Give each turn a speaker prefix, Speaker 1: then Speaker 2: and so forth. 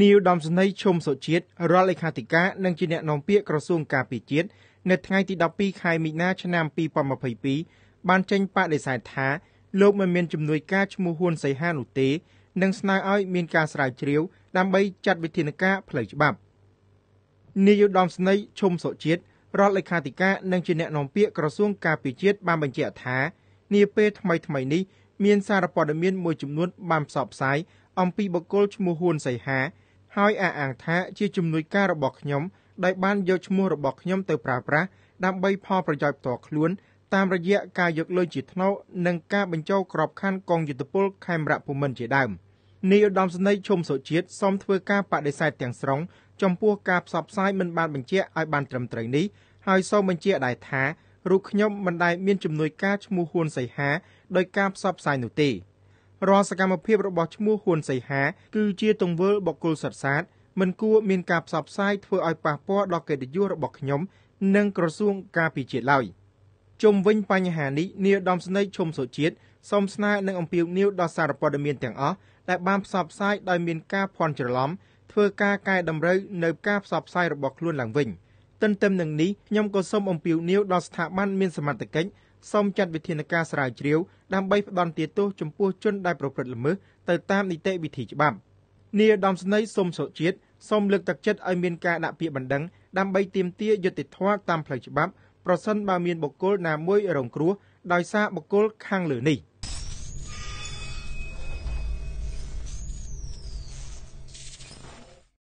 Speaker 1: នាយឧត្តមសេនីយ៍ឈុំសុជាតិរដ្ឋលេខាធិការនិងជាអ្នកនាំពាក្យក្រសួងការពារជាតិនៅថ្ងៃទី12ខែមីនាឆ្នាំ2022បានចេញបដិសេធថាលោកមិនមានជំនួយការឈ្មោះហ៊ុនសីហានោះទេនិងស្នើឲ្យមានការស្រាវជ្រាវដើម្បីចាត់វិធានការផ្លូវច្បាប់នាយឧត្តមសេនីយ៍ឈុំសុជាតិរដ្ឋលេខាធិការនិងជាអ្នកនាំពាក្យក្រសួងការពារជាតិបានបញ្ជាក់ថា នាពេលថ្មីៗនេះមានសារព័ត៌មានមួយចំនួនបានផ្សព្វផ្សាយអំពីបុគ្គលឈ្មោះហ៊ួនសីហា ហើយអះអាងថាជាជំនួយការរបស់ខ្ញុំដោយបានយកឈ្មោះរបស់ខ្ញុំទៅប្រើប្រាស់ដើម្បីផលប្រយោជន៍ផ្ទាល់ខ្លួនតាមរយៈការយកលុយជាថ្នូវនិងការបញ្ចូលក្របខ័ណ្ឌកងយុទ្ធពលខេមរៈភូមិន្ទជាដើមនាយឧត្តមសេនីយ៍ឈុំសុជាតិសូមធ្វើការបដិសេធទាំងស្រុងចំពោះការផ្សព្វផ្សាយមិនបានបញ្ជាក់ឲ្យបានត្រឹមត្រូវនេះហើយសូមបញ្ជាក់ដែរថារូបខ្ញុំមិនដែលមានជំនួយការឈ្មោះហ៊ួនសីហាដោយការផ្សព្វផ្សាយនោះទេ។រាល់សកម្មភាពរបស់ឈ្មោះហ៊ុនសីហាគឺជាទង្វើបុគ្គលសត្វសាតមិនគួរមានការផ្សព្វផ្សាយធ្វើឲ្យប៉ះពាល់ដល់កិត្តិយសរបស់ខ្ញុំនិងក្រសួងការពារជាតិឡើយជុំវិញបញ្ហានេះនាយឧត្តមស្នេហ៍ឈុំសុជាតិសូមស្នើនឹងអំពាវនាវដល់សារព័ត៌មានទាំងអស់ដែលបានផ្សព្វផ្សាយដោយមានការភ័ន្តច្រឡំធ្វើការកែតម្រូវនៅការផ្សព្វផ្សាយរបស់ខ្លួនឡើងវិញទន្ទឹមនឹងនេះខ្ញុំក៏សូមអំពាវនាវដល់ស្ថាប័នមានសមត្ថកិច្ចសូមចាត់វិធានការស្រាវជ្រាវដើម្បីផ្តន្ទាទោសចំពោះ ជន ដែលប្រព្រឹត្តល្មើសទៅតាម នីតិវិធីច្បាប់នាយឧត្តមស្នេហ៍សុំសុជាតិសូមលើកទឹកចិត្តឲ្យមានការដាក់ពាក្យបណ្ដឹងដើម្បីទាមទារយុត្តិធម៌តាមផ្លូវច្បាប់ប្រសិនបើមានបុគ្គលណាមួយរងគ្រោះដោយសារបុគ្គលខាងលើនេះ។